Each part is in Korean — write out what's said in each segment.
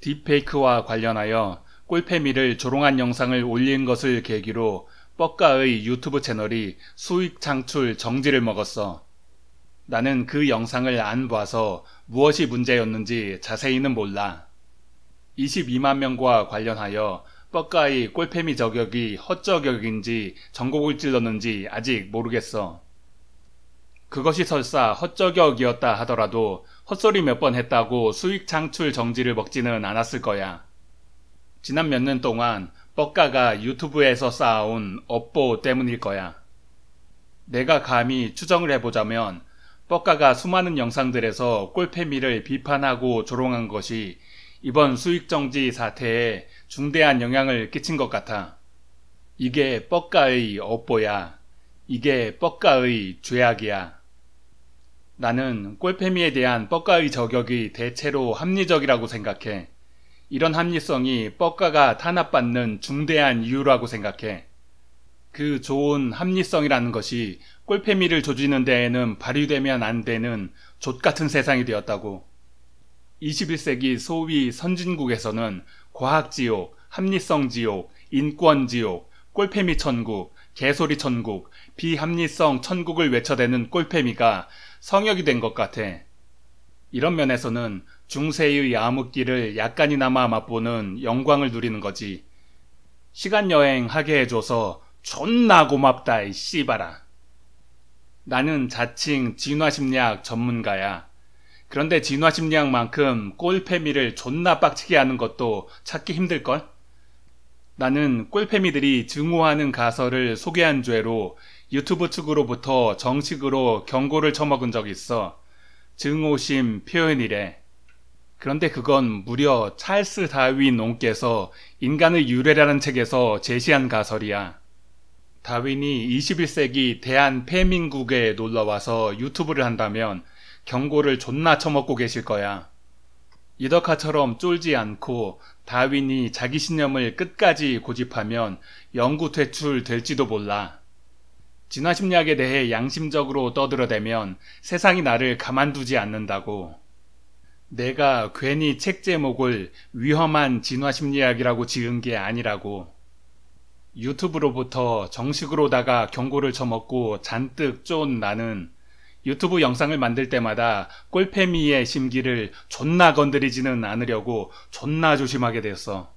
딥페이크와 관련하여 꿀패미를 조롱한 영상을 올린 것을 계기로 뻑가의 유튜브 채널이 수익 창출 정지를 먹었어. 나는 그 영상을 안 봐서 무엇이 문제였는지 자세히는 몰라. 22만 명과 관련하여 뻑가의 꿀패미 저격이 헛저격인지 전곡을 찔렀는지 아직 모르겠어. 그것이 설사 헛저격이었다 하더라도 헛소리 몇 번 했다고 수익 창출 정지를 먹지는 않았을 거야. 지난 몇 년 동안 뻑가가 유튜브에서 쌓아온 업보 때문일 거야. 내가 감히 추정을 해보자면 뻑가가 수많은 영상들에서 꼴패미를 비판하고 조롱한 것이 이번 수익정지 사태에 중대한 영향을 끼친 것 같아. 이게 뻑가의 업보야. 이게 뻑가의 죄악이야. 나는 꼴페미에 대한 뻐가의 저격이 대체로 합리적이라고 생각해. 이런 합리성이 뻐가가 탄압받는 중대한 이유라고 생각해. 그 좋은 합리성이라는 것이 꼴페미를 조지는 데에는 발휘되면 안 되는 족 같은 세상이 되었다고. 21세기 소위 선진국에서는 과학지옥, 합리성지옥, 인권지옥, 꼴페미 천국, 개소리 천국, 비합리성 천국을 외쳐대는 꼴패미가 성역이 된 것 같아. 이런 면에서는 중세의 야무끼를 약간이나마 맛보는 영광을 누리는 거지. 시간여행 하게 해줘서 존나 고맙다, 이 씨바라. 나는 자칭 진화심리학 전문가야. 그런데 진화심리학만큼 꼴패미를 존나 빡치게 하는 것도 찾기 힘들걸? 나는 꿀패미들이 증오하는 가설을 소개한 죄로 유튜브 측으로부터 정식으로 경고를 처먹은 적이 있어. 증오심 표현이래. 그런데 그건 무려 찰스 다윈 농께서 인간의 유래라는 책에서 제시한 가설이야. 다윈이 21세기 대한 패민국에 놀러와서 유튜브를 한다면 경고를 존나 처먹고 계실 거야. 이덕화처럼 쫄지 않고 다윈이 자기 신념을 끝까지 고집하면 영구 퇴출될지도 몰라. 진화심리학에 대해 양심적으로 떠들어대면 세상이 나를 가만두지 않는다고. 내가 괜히 책 제목을 위험한 진화심리학이라고 지은 게 아니라고. 유튜브로부터 정식으로다가 경고를 쳐먹고 잔뜩 쫀 나는 유튜브 영상을 만들 때마다 꼴패미의 심기를 존나 건드리지는 않으려고 존나 조심하게 되었어.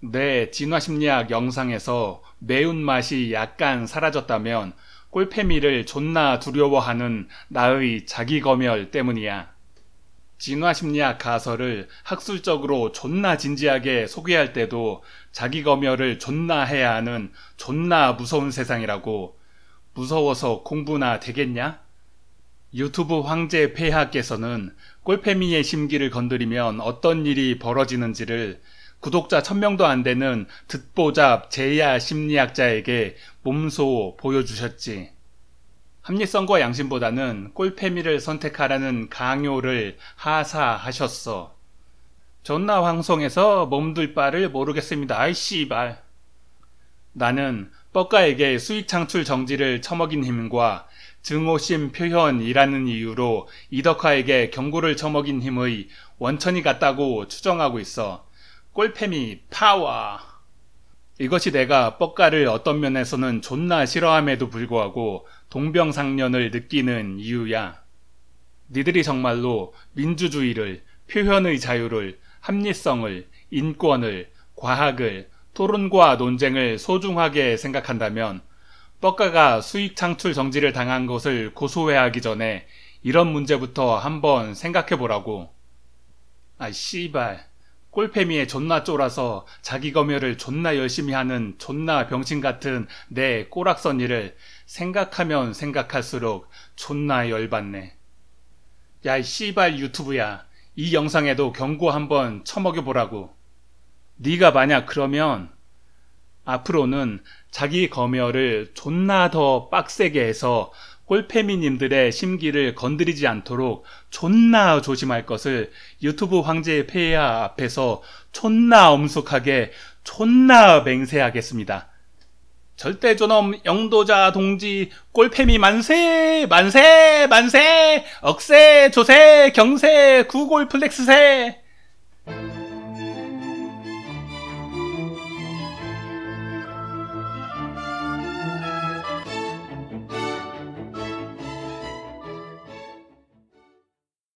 내 네, 진화심리학 영상에서 매운맛이 약간 사라졌다면 꼴패미를 존나 두려워하는 나의 자기검열 때문이야. 진화심리학 가설을 학술적으로 존나 진지하게 소개할 때도 자기검열을 존나 해야 하는 존나 무서운 세상이라고 무서워서 공부나 되겠냐? 유튜브 황제 폐하께서는 꼴페미의 심기를 건드리면 어떤 일이 벌어지는지를 구독자 1000명도 안 되는 듣보잡 제야 심리학자에게 몸소 보여주셨지. 합리성과 양심보다는 꼴페미를 선택하라는 강요를 하사하셨어. 존나 황송해서 몸둘 바를 모르겠습니다. 아이씨 발. 나는 뻐까에게 수익 창출 정지를 처먹인 힘과 증오심 표현이라는 이유로 이덕화에게 경고를 저먹인 힘의 원천이 같다고 추정하고 있어 꼴패미 파워 이것이 내가 뻑가를 어떤 면에서는 존나 싫어함에도 불구하고 동병상련을 느끼는 이유야. 니들이 정말로 민주주의를, 표현의 자유를, 합리성을, 인권을, 과학을, 토론과 논쟁을 소중하게 생각한다면 뻐가가 수익 창출 정지를 당한 것을 고소해하기 전에 이런 문제부터 한번 생각해보라고. 아 씨발. 꼴패미에 존나 쫄아서 자기 검열을 존나 열심히 하는 존나 병신 같은 내 꼬락선 일를 생각하면 생각할수록 존나 열받네. 야, 씨발 유튜브야. 이 영상에도 경고 한번 처먹여보라고. 네가 만약 그러면 앞으로는 자기 검열을 존나 더 빡세게 해서 꼴패미님들의 심기를 건드리지 않도록 존나 조심할 것을 유튜브 황제의 폐하 앞에서 존나 엄숙하게 존나 맹세하겠습니다. 절대 존엄 영도자 동지 꼴패미 만세 만세 만세 억세 조세 경세 구골 플렉스세